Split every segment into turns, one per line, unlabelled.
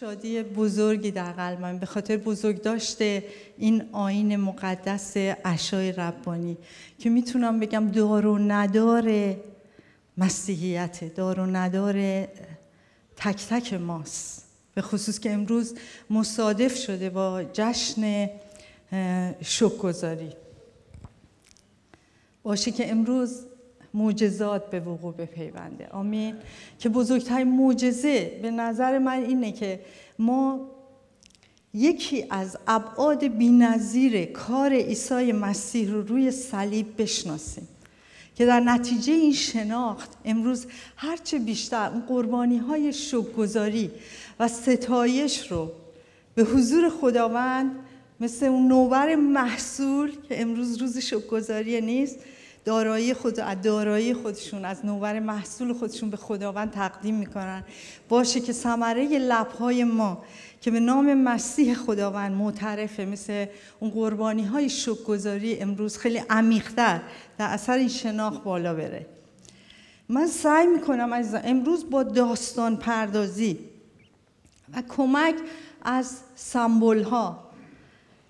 شادی بزرگی در قلبم به خاطر بزرگ داشته این آین مقدس عشای ربانی که میتونم بگم دار و ندار مسیحیت دار و ندار تک تک ماست به خصوص که امروز مصادف شده با جشن شکرگزاری باشه که امروز موجزات به وقوع بپیونده آمین که بزرگترین معجزه به نظر من اینه که ما یکی از ابعاد بینظیر کار عیسی مسیح رو روی صلیب بشناسیم که در نتیجه این شناخت امروز هرچه بیشتر اون قربانی های و ستایش رو به حضور خداوند مثل اون نوبر محصول که امروز روز شکرگزاری نیست دارایی خود از دارایی خودشون از نوبر محصول خودشون به خداوند تقدیم میکنن باشه که ثمره لبهای ما که به نام مسیح خداوند معترفه مثل اون قربانی های شکرگزاری امروز خیلی عمیقتر در اثر این شناخت بالا بره من سعی میکنم از امروز با داستان پردازی و کمک از سمبول ها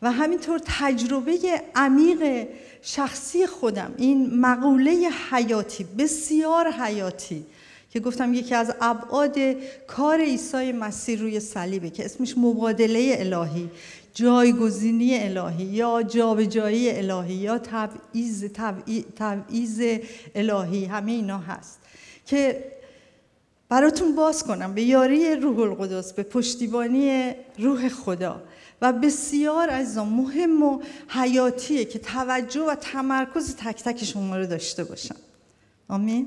و همینطور تجربه عمیق شخصی خودم این مقوله حیاتی بسیار حیاتی که گفتم یکی از ابعاد کار عیسی مسیح روی صلیبه که اسمش مبادله الهی جایگزینی الهی یا جابجایی الهی یا تبعیض تبعیض الهی همه اینا هست که براتون باز کنم به یاری روح القدس به پشتیبانی روح خدا و بسیار از مهم و حیاتیه که توجه و تمرکز تک تک شما رو داشته باشم آمین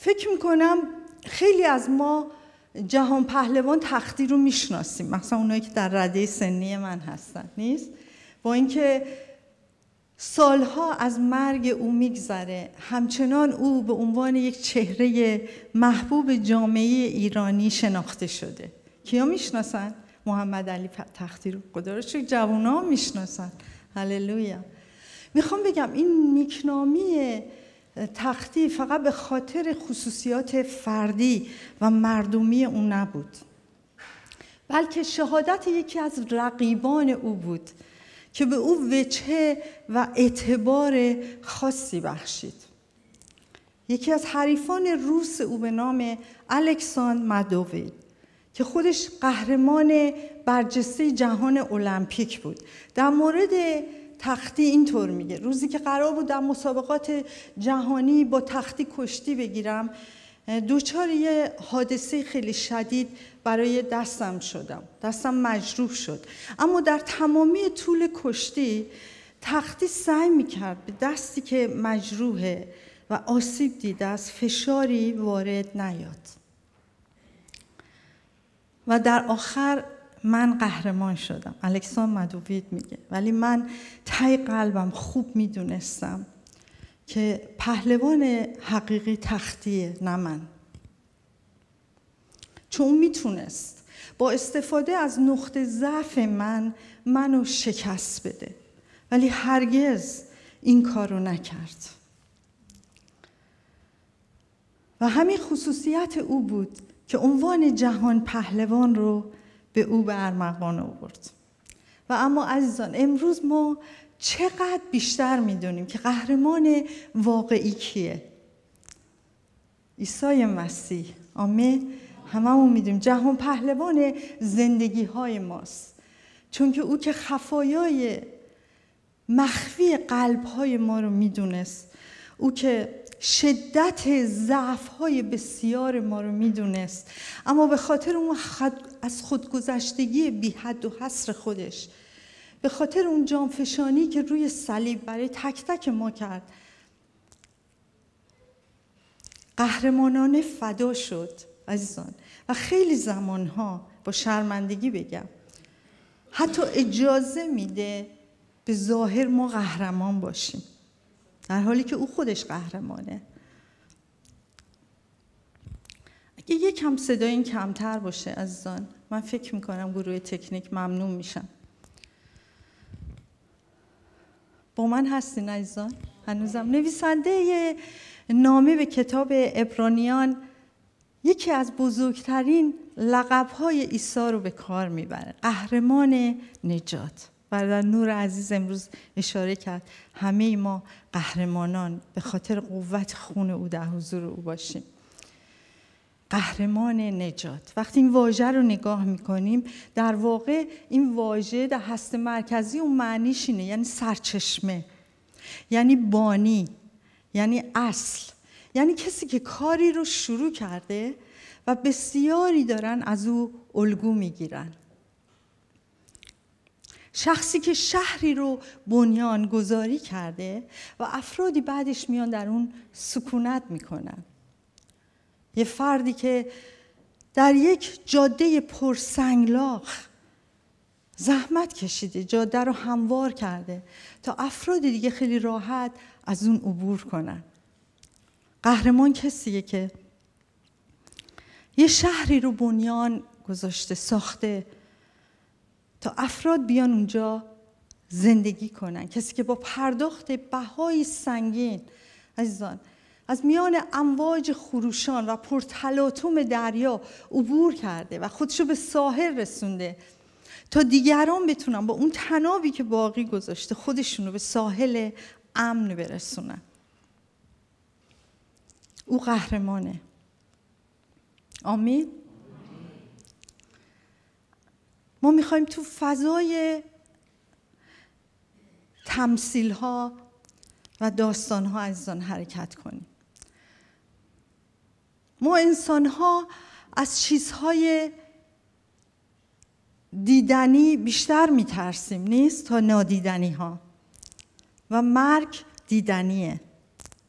فکر میکنم خیلی از ما جهان پهلوان تختی رو میشناسیم مثلا اونایی که در رده سنی من هستن نیست با اینکه سالها از مرگ او میگذره همچنان او به عنوان یک چهره محبوب جامعه ایرانی شناخته شده کیا میشناسن محمد علی تختی رو خدا رو چه جوونا میشناسن هللویا میخوام بگم این نیکنامی تختی فقط به خاطر خصوصیات فردی و مردمی او نبود بلکه شهادت یکی از رقیبان او بود که به او وجهه و اعتبار خاصی بخشید یکی از حریفان روس او به نام الکسان مدووی که خودش قهرمان برجسته جهان المپیک بود در مورد تختی اینطور میگه روزی که قرار بود در مسابقات جهانی با تختی کشتی بگیرم دوچار یه حادثه خیلی شدید برای دستم شدم دستم مجروح شد اما در تمامی طول کشتی تختی سعی میکرد به دستی که مجروحه و آسیب دیده است فشاری وارد نیاد و در آخر من قهرمان شدم الکسان مدووید میگه ولی من تای قلبم خوب میدونستم که پهلوان حقیقی تختیه نه من چون میتونست با استفاده از نقطه ضعف من منو شکست بده ولی هرگز این کارو نکرد و همین خصوصیت او بود که عنوان جهان پهلوان رو به او به ارمغان آورد و اما عزیزان امروز ما چقدر بیشتر میدونیم که قهرمان واقعی کیه عیسی مسیح همه هممون میدونیم جهان پهلوان زندگی های ماست چون که او که خفایای مخفی قلب های ما رو میدونست او که شدت ضعف های بسیار ما رو میدونست اما به خاطر اون از خودگذشتگی بی حد و حصر خودش به خاطر اون فشانی که روی صلیب برای تک تک ما کرد قهرمانانه فدا شد عزیزان و خیلی زمانها با شرمندگی بگم حتی اجازه میده به ظاهر ما قهرمان باشیم در حالی که او خودش قهرمانه اگه یکم صدای این کمتر باشه عزیزان من فکر میکنم گروه تکنیک ممنون میشم با من هستین عزیزان هنوزم نویسنده نامه به کتاب ابرانیان یکی از بزرگترین های عیسی رو به کار میبره قهرمان نجات برادر نور عزیز امروز اشاره کرد همه ما قهرمانان به خاطر قوت خون او در حضور او باشیم قهرمان نجات وقتی این واژه رو نگاه میکنیم در واقع این واژه در هست مرکزی اون معنیش اینه یعنی سرچشمه یعنی بانی یعنی اصل یعنی کسی که کاری رو شروع کرده و بسیاری دارن از او الگو میگیرن شخصی که شهری رو بنیان گذاری کرده و افرادی بعدش میان در اون سکونت میکنن یه فردی که در یک جاده پرسنگلاخ زحمت کشیده جاده رو هموار کرده تا افراد دیگه خیلی راحت از اون عبور کنن قهرمان کسیه که یه شهری رو بنیان گذاشته ساخته تا افراد بیان اونجا زندگی کنن کسی که با پرداخت بهای سنگین عزیزان از میان امواج خروشان و پرتلاطم دریا عبور کرده و خودشو به ساحل رسونده تا دیگران بتونن با اون تنابی که باقی گذاشته خودشون رو به ساحل امن برسونن او قهرمانه آمین ما میخوایم تو فضای تمثیل ها و داستان ها آن حرکت کنیم ما انسان ها از چیزهای دیدنی بیشتر میترسیم نیست تا نادیدنی ها و مرگ دیدنیه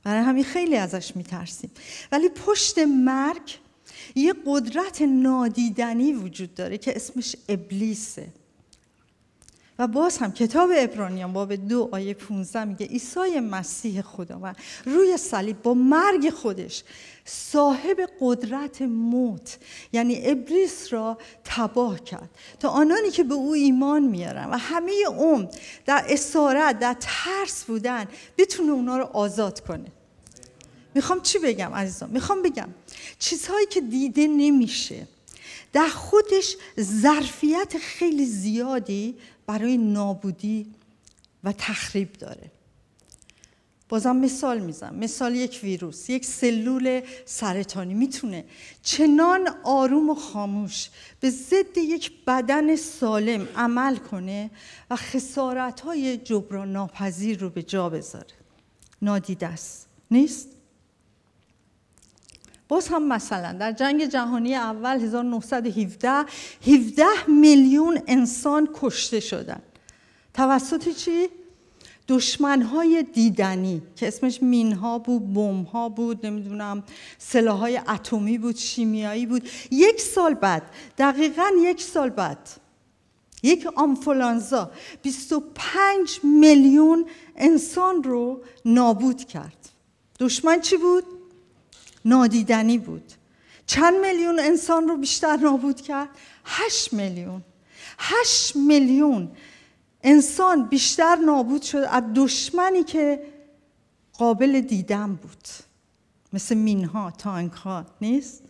برای همین خیلی ازش میترسیم ولی پشت مرگ یه قدرت نادیدنی وجود داره که اسمش ابلیسه و باز هم کتاب ابرانیان باب دو آیه 15 میگه عیسی مسیح و روی صلیب با مرگ خودش صاحب قدرت موت یعنی ابلیس را تباه کرد تا آنانی که به او ایمان میارن و همه عمر در اسارت در ترس بودن بتونه اونا رو آزاد کنه میخوام چی بگم عزیزان میخوام بگم چیزهایی که دیده نمیشه در خودش ظرفیت خیلی زیادی برای نابودی و تخریب داره بازم مثال میزم مثال یک ویروس یک سلول سرطانی میتونه چنان آروم و خاموش به ضد یک بدن سالم عمل کنه و خسارت های جبران ناپذیر رو به جا بذاره نادیده است نیست باز هم مثلا در جنگ جهانی اول 1917 17 میلیون انسان کشته شدن توسط چی؟ دشمنهای دیدنی که اسمش ها بود، ها بود، نمیدونم سلاحهای اتمی بود، شیمیایی بود یک سال بعد، دقیقا یک سال بعد یک آنفولانزا 25 میلیون انسان رو نابود کرد دشمن چی بود؟ نادیدنی بود چند میلیون انسان رو بیشتر نابود کرد؟ هشت میلیون هشت میلیون انسان بیشتر نابود شد از دشمنی که قابل دیدن بود مثل مینها تانک ها نیست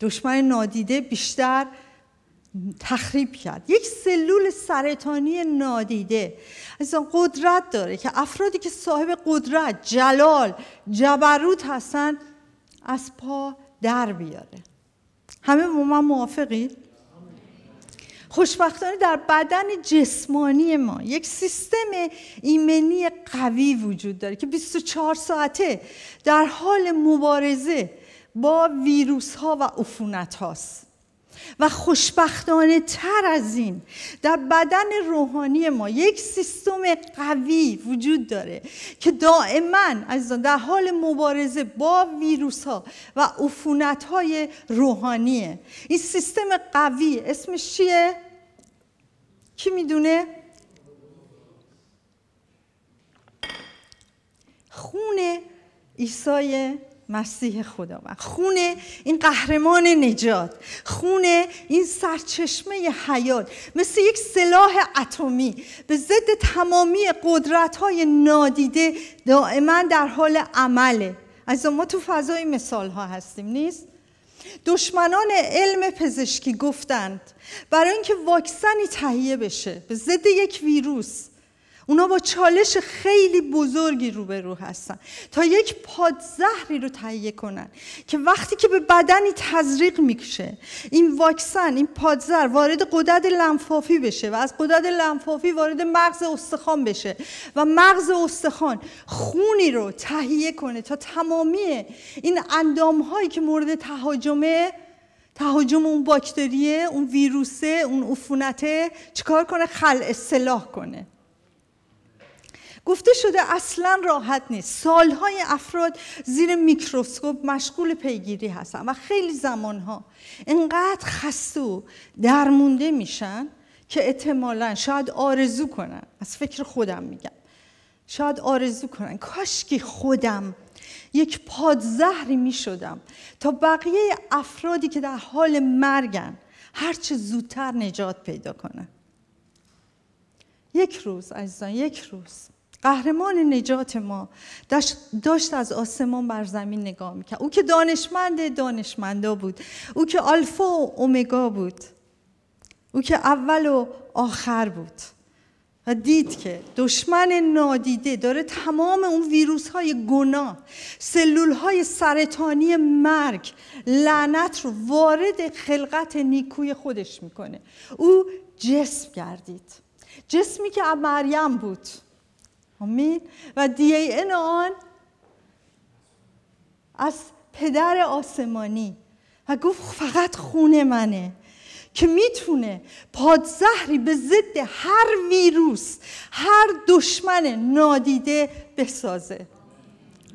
دشمن نادیده بیشتر تخریب کرد یک سلول سرطانی نادیده از قدرت داره که افرادی که صاحب قدرت جلال جبروت هستند از پا در بیاره همه با من موافقی؟ خوشبختانه در بدن جسمانی ما یک سیستم ایمنی قوی وجود داره که 24 ساعته در حال مبارزه با ویروس ها و عفونت هاست و خوشبختانه تر از این در بدن روحانی ما یک سیستم قوی وجود داره که دائما عزیزان در حال مبارزه با ویروس ها و عفونت های روحانیه این سیستم قوی اسمش چیه؟ کی میدونه؟ خون ایسایه مسیح خداوند خون این قهرمان نجات خون این سرچشمه حیات مثل یک سلاح اتمی به ضد تمامی قدرت های نادیده دائما در حال عمله از ما تو فضای مثال ها هستیم نیست دشمنان علم پزشکی گفتند برای اینکه واکسنی تهیه بشه به ضد یک ویروس اونا با چالش خیلی بزرگی روبرو هستن تا یک پادزهری رو تهیه کنن که وقتی که به بدنی تزریق میکشه این واکسن این پادزهر وارد قدرت لنفافی بشه و از قدرت لنفافی وارد مغز استخوان بشه و مغز استخوان خونی رو تهیه کنه تا تمامی این اندام هایی که مورد تهاجمه تهاجم اون باکتریه اون ویروسه اون عفونته چیکار کنه خل اصلاح کنه گفته شده اصلا راحت نیست سالهای افراد زیر میکروسکوپ مشغول پیگیری هستن و خیلی زمانها انقدر خسته و درمونده میشن که اعتمالا شاید آرزو کنن از فکر خودم میگم شاید آرزو کنن کاش که خودم یک پادزهری میشدم تا بقیه افرادی که در حال مرگن هرچه زودتر نجات پیدا کنن یک روز عزیزان یک روز قهرمان نجات ما داشت از آسمان بر زمین نگاه میکرد او که دانشمند دانشمندا بود او که آلفا و اومگا بود او که اول و آخر بود و دید که دشمن نادیده داره تمام اون ویروس های گناه سلول های سرطانی مرگ لعنت رو وارد خلقت نیکوی خودش میکنه او جسم گردید جسمی که مریم بود آمین و دی این آن از پدر آسمانی و گفت فقط خون منه که میتونه پادزهری به ضد هر ویروس هر دشمن نادیده بسازه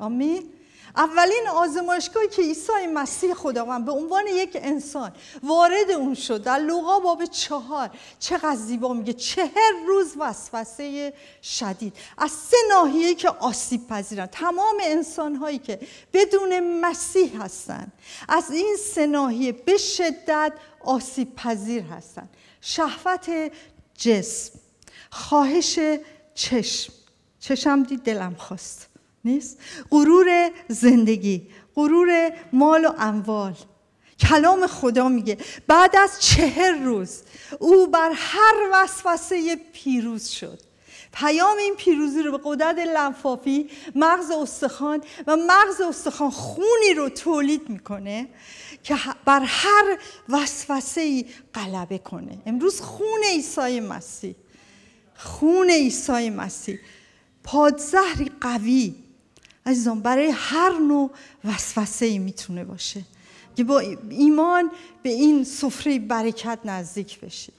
آمین اولین آزمایشگاهی که عیسی مسیح خداوند به عنوان یک انسان وارد اون شد در لوقا باب چهار چقدر زیبا میگه چهر روز وسوسه شدید از سه ناحیه که آسیب پذیرن تمام انسان که بدون مسیح هستند از این سه ناحیه به شدت آسیب پذیر هستند شهوت جسم خواهش چشم چشم دید دلم خواست نیست غرور زندگی غرور مال و اموال کلام خدا میگه بعد از چهر روز او بر هر وسوسه پیروز شد پیام این پیروزی رو به قدرت لنفافی مغز استخوان و مغز استخوان خونی رو تولید میکنه که بر هر وسوسه ای غلبه کنه امروز خون عیسی مسیح خون عیسی مسیح پادزهری قوی عزیزان برای هر نوع وسوسه ای میتونه باشه که با ایمان به این سفره برکت نزدیک بشی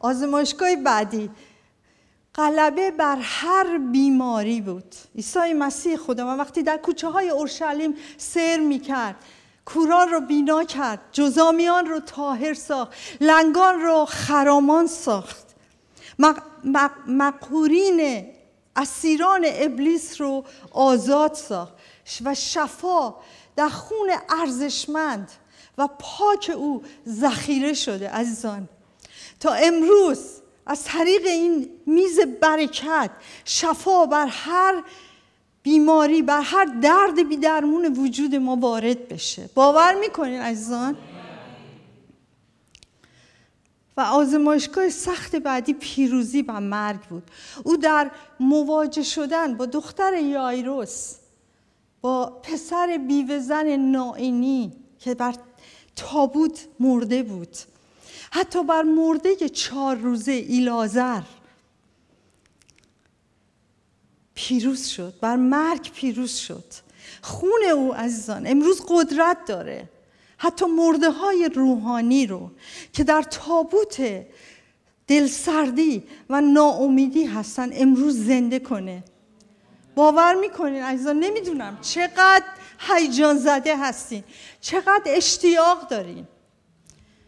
آزمایشگاه بعدی غلبه بر هر بیماری بود عیسی مسیح خدا و وقتی در کوچه های اورشلیم سیر میکرد کوران رو بینا کرد جزامیان رو تاهر ساخت لنگان رو خرامان ساخت مق... مقهورین اسیران ابلیس رو آزاد ساخت و شفا در خون ارزشمند و پاک او ذخیره شده عزیزان تا امروز از طریق این میز برکت شفا بر هر بیماری بر هر درد بیدرمون وجود ما وارد بشه باور میکنین عزیزان؟ و آزمایشگاه سخت بعدی پیروزی و مرگ بود او در مواجه شدن با دختر یایروس با پسر بیوزن نائینی که بر تابوت مرده بود حتی بر مرده چهار روزه ایلازر پیروز شد بر مرگ پیروز شد خون او عزیزان امروز قدرت داره حتی مرده های روحانی رو که در تابوت دلسردی و ناامیدی هستن امروز زنده کنه باور میکنین عزیزان نمیدونم چقدر هیجان زده هستین چقدر اشتیاق دارین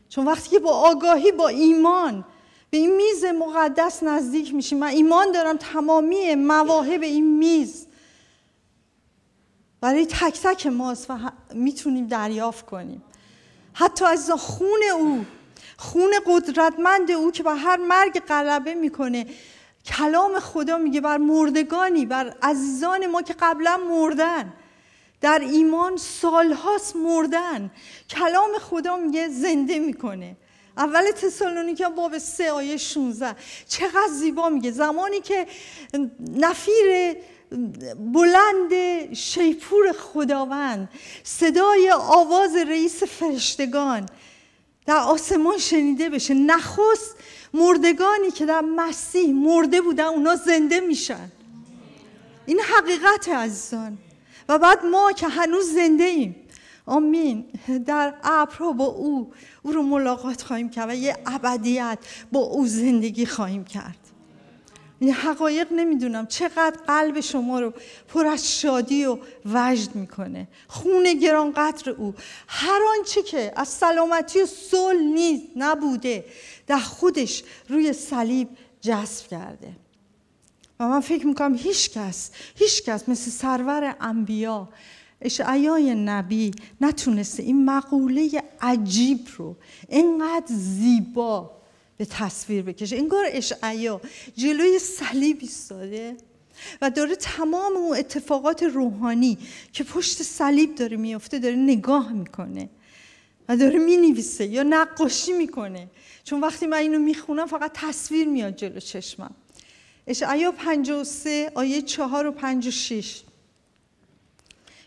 چون وقتی که با آگاهی با ایمان به این میز مقدس نزدیک میشیم من ایمان دارم تمامی مواهب این میز برای تک تک ماست و میتونیم دریافت کنیم حتی از خون او خون قدرتمند او که با هر مرگ غلبه میکنه کلام خدا میگه بر مردگانی بر عزیزان ما که قبلا مردن در ایمان سالهاست مردن کلام خدا میگه زنده میکنه اول تسالونیکا باب سه آیه 16 چقدر زیبا میگه زمانی که نفیر بلند شیپور خداوند صدای آواز رئیس فرشتگان در آسمان شنیده بشه نخست مردگانی که در مسیح مرده بودن اونا زنده میشن این حقیقت عزیزان و بعد ما که هنوز زنده ایم آمین در ابر با او او رو ملاقات خواهیم کرد و یه ابدیت با او زندگی خواهیم کرد این حقایق نمیدونم چقدر قلب شما رو پر از شادی و وجد میکنه خون گران قطر او هر آنچه که از سلامتی و صلح نیز نبوده در خودش روی صلیب جذب کرده و من فکر میکنم هیچ کس هیچ کس مثل سرور انبیا اشعیای نبی نتونسته این مقوله عجیب رو اینقدر زیبا به تصویر بکشه انگار اشعیا جلوی صلیب ایستاده و داره تمام اون اتفاقات روحانی که پشت صلیب داره میفته داره نگاه میکنه و داره مینویسه یا نقاشی میکنه چون وقتی من اینو میخونم فقط تصویر میاد جلو چشمم اشعیا 53 آیه 4 و 6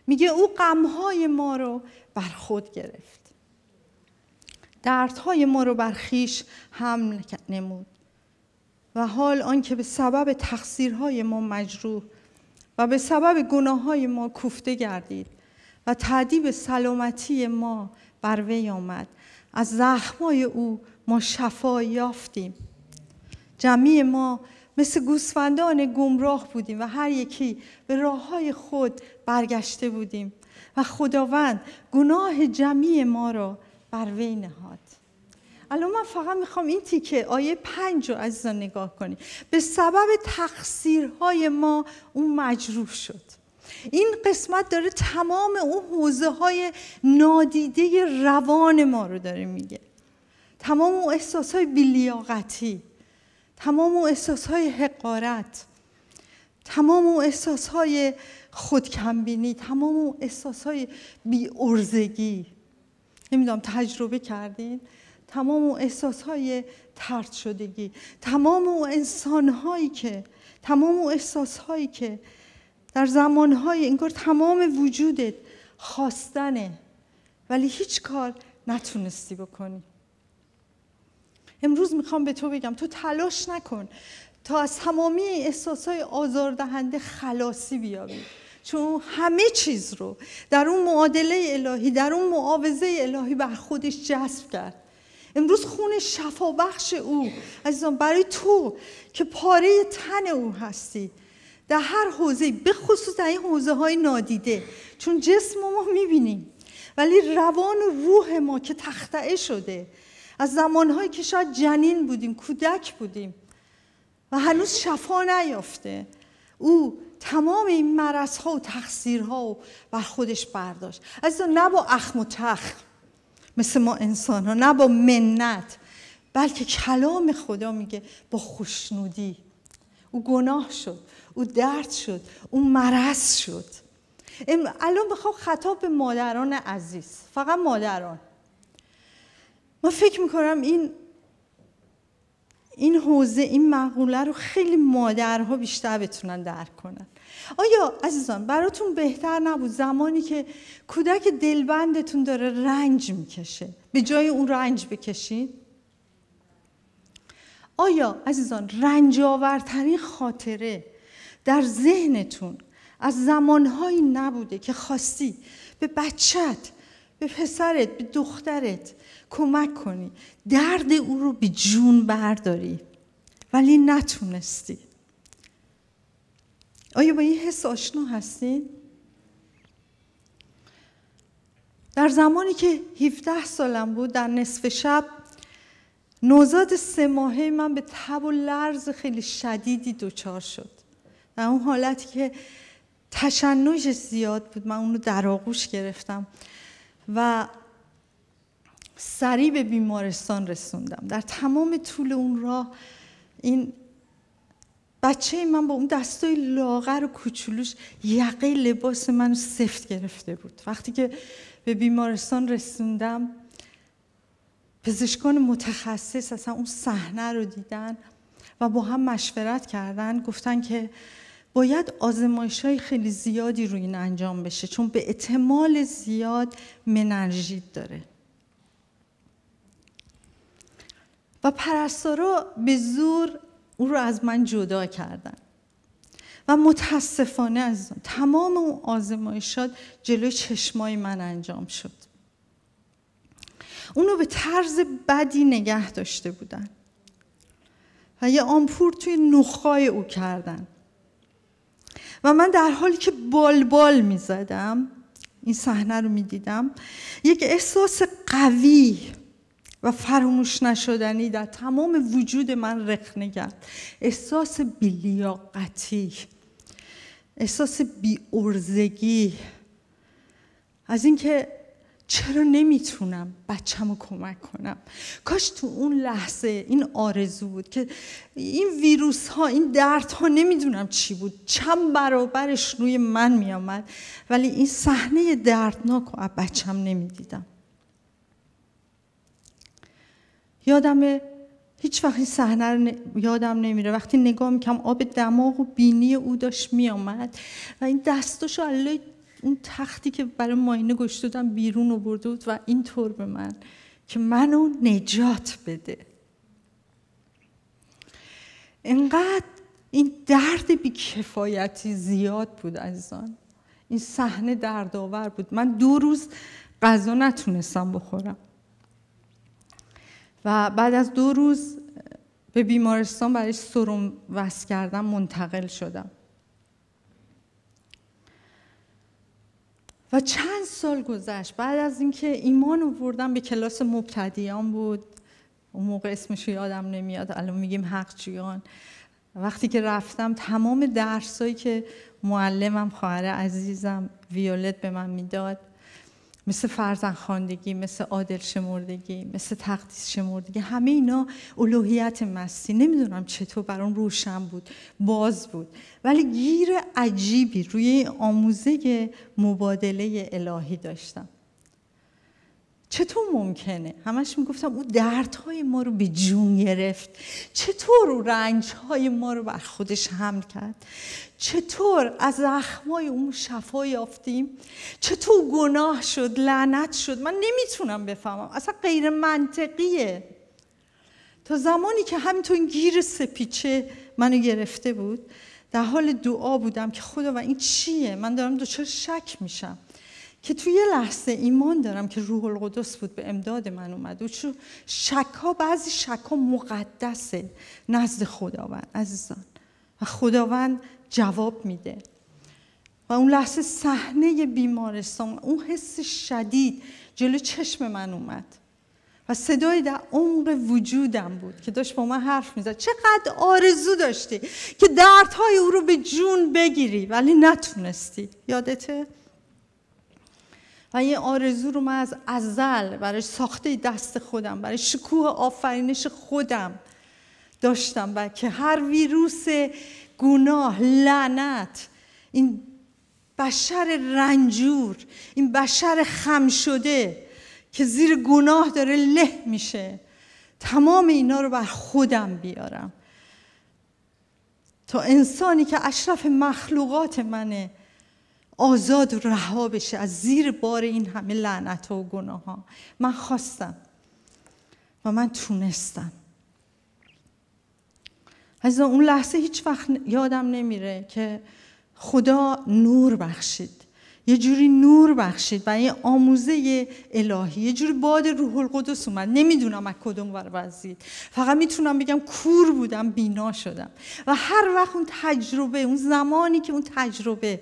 میگه او غمهای ما رو بر خود گرفت دردهای ما رو بر خیش حمل نمود و حال آنکه به سبب تقصیرهای ما مجروح و به سبب گناههای ما کوفته گردید و تعدیب سلامتی ما بر وی آمد از زخمای او ما شفا یافتیم جمعی ما مثل گوسفندان گمراه بودیم و هر یکی به راه های خود برگشته بودیم و خداوند گناه جمعی ما را بر وی نهاد الان من فقط میخوام این تیکه آیه پنج رو عزیزان نگاه کنی. به سبب تقصیرهای ما اون مجروح شد این قسمت داره تمام اون حوزه های نادیده روان ما رو داره میگه تمام اون احساس های بیلیاقتی تمام اون احساس های حقارت تمام اون احساس های خودکمبینی تمام اون احساس های بی نمیدونم تجربه کردین تمام اون احساس های ترد شدگی تمام اون انسان هایی که تمام اون احساس هایی که در زمان های انگار تمام وجودت خواستنه ولی هیچ کار نتونستی بکنی امروز میخوام به تو بگم تو تلاش نکن تا از تمامی احساس های آزاردهنده خلاصی بیابی چون همه چیز رو در اون معادله الهی در اون معاوضه الهی بر خودش جذب کرد امروز خون شفا او عزیزان برای تو که پاره تن او هستی در هر حوزه به خصوص در این حوزه های نادیده چون جسم ما میبینیم ولی روان و روح ما که تختعه شده از زمانهایی که شاید جنین بودیم کودک بودیم و هنوز شفا نیافته او تمام این مرس ها و تخصیر ها و بر خودش برداشت از نه با اخم و تخ مثل ما انسان ها نه با منت بلکه کلام خدا میگه با خوشنودی او گناه شد او درد شد او مرس شد الان بخوام خطاب به مادران عزیز فقط مادران ما فکر میکنم این این حوزه این مقوله رو خیلی مادرها بیشتر بتونن درک کنن آیا عزیزان براتون بهتر نبود زمانی که کودک دلبندتون داره رنج میکشه به جای اون رنج بکشین آیا عزیزان رنجاورترین خاطره در ذهنتون از زمانهایی نبوده که خواستی به بچت به پسرت به دخترت کمک کنی درد او رو به جون برداری ولی نتونستی آیا با این حس آشنا هستین؟ در زمانی که 17 سالم بود در نصف شب نوزاد سه ماهه من به تب و لرز خیلی شدیدی دچار شد در اون حالتی که تشنج زیاد بود من اون رو در آغوش گرفتم و سریع به بیمارستان رسوندم در تمام طول اون راه این بچه من با اون دستای لاغر و کوچولوش یقه لباس منو سفت گرفته بود وقتی که به بیمارستان رسوندم پزشکان متخصص اصلا اون صحنه رو دیدن و با هم مشورت کردن گفتن که باید آزمایش های خیلی زیادی روی این انجام بشه چون به اعتمال زیاد منرژیت داره و پرستارا به زور او رو از من جدا کردن و متاسفانه از تمام اون آزمایشات جلوی چشمای من انجام شد اونو به طرز بدی نگه داشته بودن و یه آمپور توی نخای او کردن و من در حالی که بالبال بال می زدم این صحنه رو می دیدم یک احساس قوی و فراموش نشدنی در تمام وجود من رخ کرد احساس بیلیاقتی احساس بیارزگی از اینکه چرا نمیتونم بچم رو کمک کنم کاش تو اون لحظه این آرزو بود که این ویروس ها این درد ها نمیدونم چی بود چند برابرش روی من میامد ولی این صحنه دردناک رو از بچم نمیدیدم یادم هیچ وقت این صحنه رو یادم نمیره وقتی نگاه میکنم آب دماغ و بینی او داشت میامد و این دستاشو الله اون تختی که برای ماینه گشتودم بیرون آورده بود و اینطور به من که منو نجات بده انقدر این درد بیکفایتی زیاد بود عزیزان این صحنه دردآور بود من دو روز غذا نتونستم بخورم و بعد از دو روز به بیمارستان برای سرم وست کردم منتقل شدم و چند سال گذشت بعد از اینکه ایمان آوردم به کلاس مبتدیان بود اون موقع اسمش یادم نمیاد الان میگیم حقجیان وقتی که رفتم تمام درسایی که معلمم خواهر عزیزم ویولت به من میداد مثل خواندگی، مثل عادل شمردگی مثل تقدیس شمردگی همه اینا الوهیت مستی نمیدونم چطور بر اون روشن بود باز بود ولی گیر عجیبی روی آموزه مبادله الهی داشتم چطور ممکنه همش میگفتم او دردهای ما رو به جون گرفت چطور او رنجهای ما رو بر خودش حمل کرد چطور از زخمای اون شفا یافتیم چطور گناه شد لعنت شد من نمیتونم بفهمم اصلا غیر منطقیه تا زمانی که همینطور گیر سپیچه منو گرفته بود در حال دعا بودم که خدا و این چیه من دارم دوچار شک میشم که توی یه لحظه ایمان دارم که روح القدس بود به امداد من اومد و چون شکا بعضی شکا مقدسه نزد خداوند عزیزان و خداوند جواب میده و اون لحظه صحنه بیمارستان اون حس شدید جلو چشم من اومد و صدایی در عمق وجودم بود که داشت با من حرف میزد چقدر آرزو داشتی که دردهای او رو به جون بگیری ولی نتونستی یادته و این آرزو رو من از ازل برای ساخته دست خودم برای شکوه آفرینش خودم داشتم و که هر ویروس گناه لعنت این بشر رنجور این بشر خم شده که زیر گناه داره له میشه تمام اینا رو بر خودم بیارم تا انسانی که اشرف مخلوقات منه آزاد و رها بشه از زیر بار این همه لعنت و گناه ها من خواستم و من تونستم از اون لحظه هیچ وقت یادم نمیره که خدا نور بخشید یه جوری نور بخشید و یه آموزه الهی یه جوری باد روح القدس اومد نمیدونم از کدوم ور وزید فقط میتونم بگم کور بودم بینا شدم و هر وقت اون تجربه اون زمانی که اون تجربه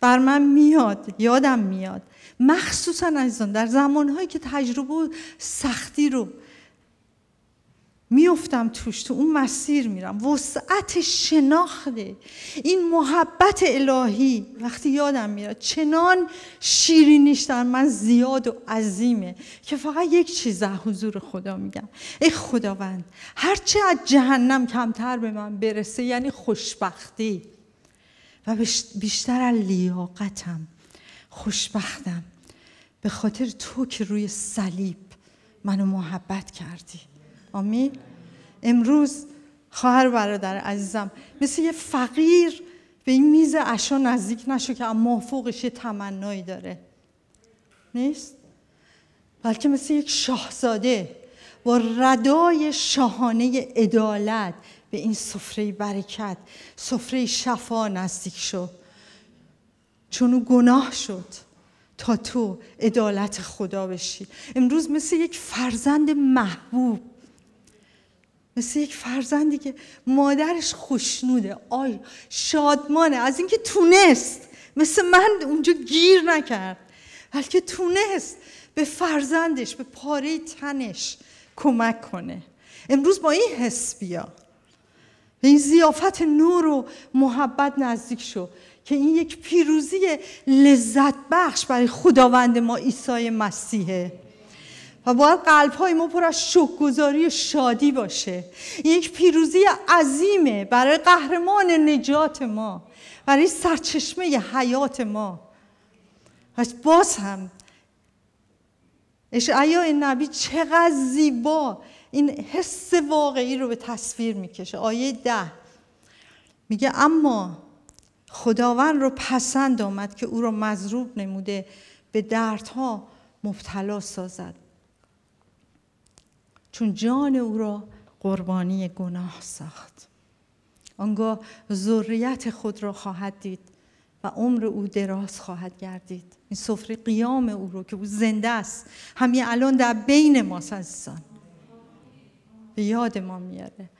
بر من میاد یادم میاد مخصوصا عزیزان در زمانهایی که تجربه سختی رو میفتم توش تو اون مسیر میرم وسعت شناخته این محبت الهی وقتی یادم میاد چنان شیرینیش در من زیاد و عظیمه که فقط یک چیز حضور خدا میگم ای خداوند هرچه از جهنم کمتر به من برسه یعنی خوشبختی و بیشتر از لیاقتم خوشبختم به خاطر تو که روی صلیب منو محبت کردی آمین امروز خواهر برادر عزیزم مثل یه فقیر به این میز عشا نزدیک نشو که اما فوقش یه تمنایی داره نیست بلکه مثل یک شاهزاده با ردای شاهانه عدالت به این سفره برکت سفره شفا نزدیک شو چون او گناه شد تا تو عدالت خدا بشی امروز مثل یک فرزند محبوب مثل یک فرزندی که مادرش خوشنوده آی شادمانه از اینکه تونست مثل من اونجا گیر نکرد بلکه تونست به فرزندش به پاره تنش کمک کنه امروز با این حس بیا به این زیافت نور و محبت نزدیک شو که این یک پیروزی لذت بخش برای خداوند ما عیسی مسیحه و باید قلب های ما پر از شکرگزاری و شادی باشه یک پیروزی عظیمه برای قهرمان نجات ما برای سرچشمه حیات ما و باز هم اشعیا نبی چقدر زیبا این حس واقعی رو به تصویر میکشه آیه ده میگه اما خداوند رو پسند آمد که او را مضروب نموده به دردها مبتلا سازد چون جان او را قربانی گناه ساخت آنگاه ذریت خود را خواهد دید و عمر او دراز خواهد گردید این سفره قیام او رو که او زنده است همین الان در بین ما عزیزان به یاد ما میاره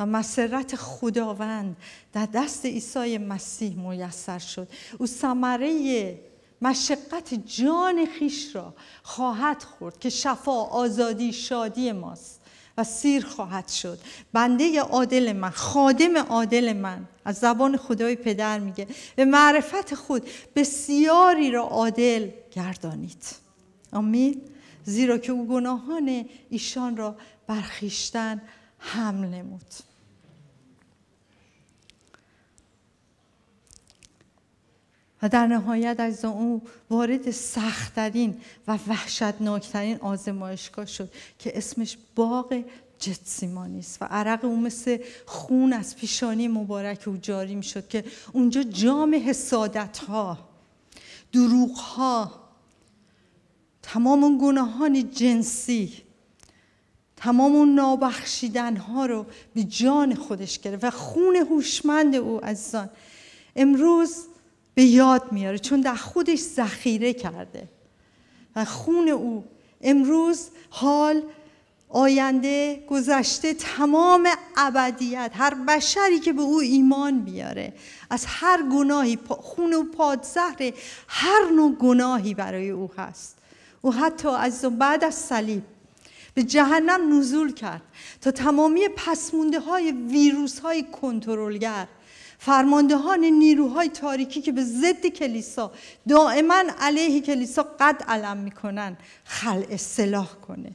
و مسرت خداوند در دست عیسی مسیح میسر شد او ثمره مشقت جان خیش را خواهد خورد که شفا آزادی شادی ماست و سیر خواهد شد بنده عادل من خادم عادل من از زبان خدای پدر میگه به معرفت خود بسیاری را عادل گردانید آمین زیرا که او گناهان ایشان را برخیشتن حمل نمود و در نهایت از او وارد سختترین و وحشتناکترین آزمایشگاه شد که اسمش باغ جتسیمانی است و عرق او مثل خون از پیشانی مبارک او جاری می شد که اونجا جام حسادت ها دروغ ها تمام اون گناهان جنسی تمام اون نابخشیدن ها رو به جان خودش گرفت و خون هوشمند او از زن امروز به یاد میاره چون در خودش ذخیره کرده و خون او امروز حال آینده گذشته تمام ابدیت هر بشری که به او ایمان بیاره از هر گناهی خون و پادزهره هر نوع گناهی برای او هست او حتی از بعد از صلیب به جهنم نزول کرد تا تمامی پسمونده های ویروس های کنترلگر فرماندهان نیروهای تاریکی که به ضد کلیسا دائما علیه کلیسا قد علم میکنن خل اصلاح کنه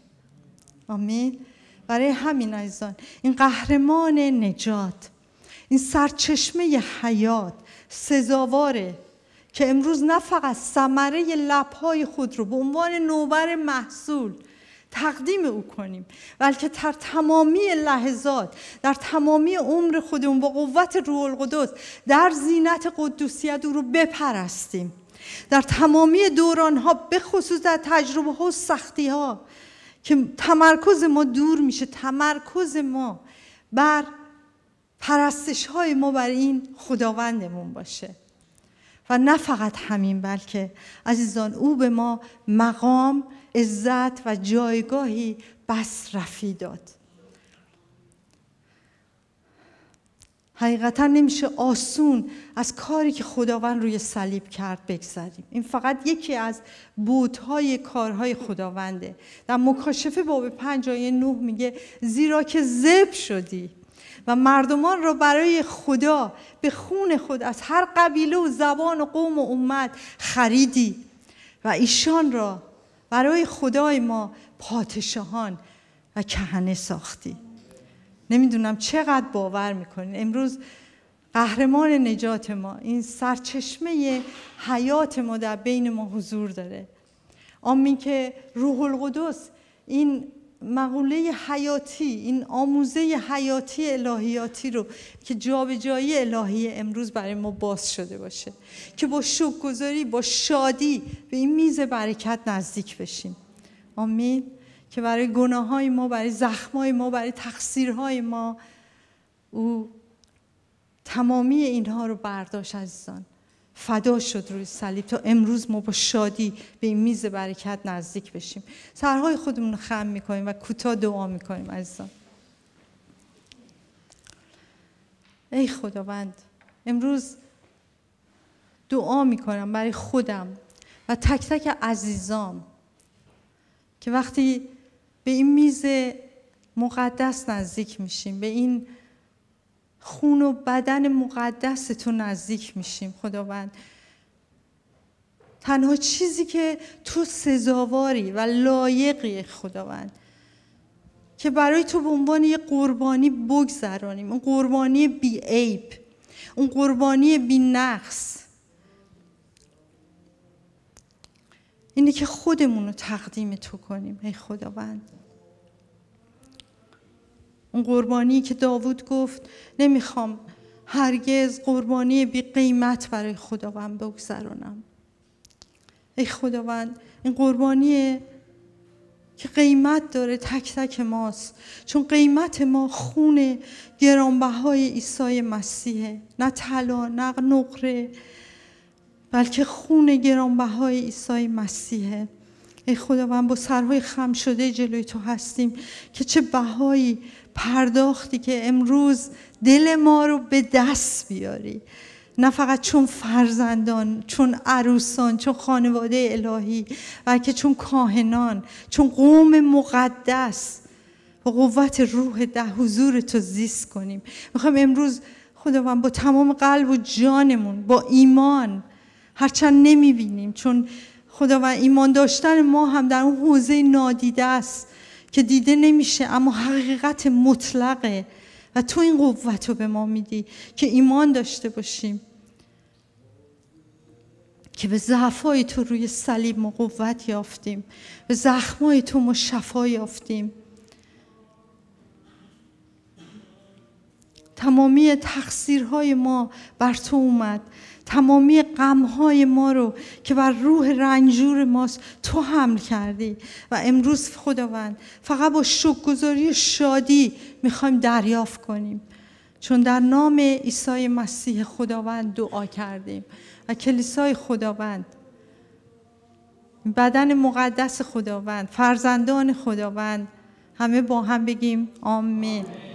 آمین برای همین ایزان این قهرمان نجات این سرچشمه حیات سزاواره که امروز نه فقط ثمره لبهای خود رو به عنوان نوبر محصول تقدیم او کنیم بلکه در تمامی لحظات در تمامی عمر خودمون با قوت روح القدس در زینت قدوسیت او رو بپرستیم در تمامی دوران ها به خصوص در تجربه ها و سختی ها که تمرکز ما دور میشه تمرکز ما بر پرستش های ما بر این خداوندمون باشه و نه فقط همین بلکه عزیزان او به ما مقام عزت و جایگاهی رفی داد حقیقتا نمیشه آسون از کاری که خداوند روی صلیب کرد بگذریم این فقط یکی از بودهای کارهای خداونده در مکاشفه باب پنج آیه نه میگه زیرا که زب شدی و مردمان را برای خدا به خون خود از هر قبیله و زبان و قوم و امت خریدی و ایشان را برای خدای ما پادشاهان و کهنه ساختی نمیدونم چقدر باور میکنین امروز قهرمان نجات ما این سرچشمه حیات ما در بین ما حضور داره آمین که روح القدس این مقوله حیاتی این آموزه حیاتی الهیاتی رو که جابجایی الهی امروز برای ما باز شده باشه که با گذاری با شادی به این میز برکت نزدیک بشیم آمین که برای گناه های ما برای زخم ما برای تقصیرهای ما او تمامی اینها رو برداشت عزیزان فدا شد روی صلیب تا امروز ما با شادی به این میز برکت نزدیک بشیم سرهای خودمون رو خم میکنیم و کوتاه دعا میکنیم عزیزان ای خداوند امروز دعا میکنم برای خودم و تک تک عزیزام که وقتی به این میز مقدس نزدیک میشیم به این خون و بدن مقدس تو نزدیک میشیم خداوند تنها چیزی که تو سزاواری و لایقی خداوند که برای تو به عنوان یه قربانی بگذرانیم اون قربانی بی عیب اون قربانی بی نقص اینه که خودمون رو تقدیم تو کنیم ای خداوند اون قربانی که داوود گفت نمیخوام هرگز قربانی بی قیمت برای خداوند بگذرانم ای خداوند این قربانی که قیمت داره تک تک ماست چون قیمت ما خون گرانبهای عیسی مسیحه نه طلا نه نقره بلکه خون گرانبهای عیسی مسیحه ای خداوند با سرهای خم شده جلوی تو هستیم که چه بهایی پرداختی که امروز دل ما رو به دست بیاری نه فقط چون فرزندان چون عروسان چون خانواده الهی بلکه چون کاهنان چون قوم مقدس با قوت روح در حضور تو زیست کنیم میخوایم امروز خداوند با تمام قلب و جانمون با ایمان هرچند نمیبینیم چون خداوند ایمان داشتن ما هم در اون حوزه نادیده است که دیده نمیشه اما حقیقت مطلقه و تو این قوت رو به ما میدی که ایمان داشته باشیم که به ضعفای تو روی صلیب ما قوت یافتیم به زخمای تو ما شفا یافتیم تمامی تقصیرهای ما بر تو اومد تمامی غمهای ما رو که بر روح رنجور ماست تو حمل کردی و امروز خداوند فقط با شکرگزاری شادی میخوایم دریافت کنیم چون در نام عیسی مسیح خداوند دعا کردیم و کلیسای خداوند بدن مقدس خداوند فرزندان خداوند همه با هم بگیم آمین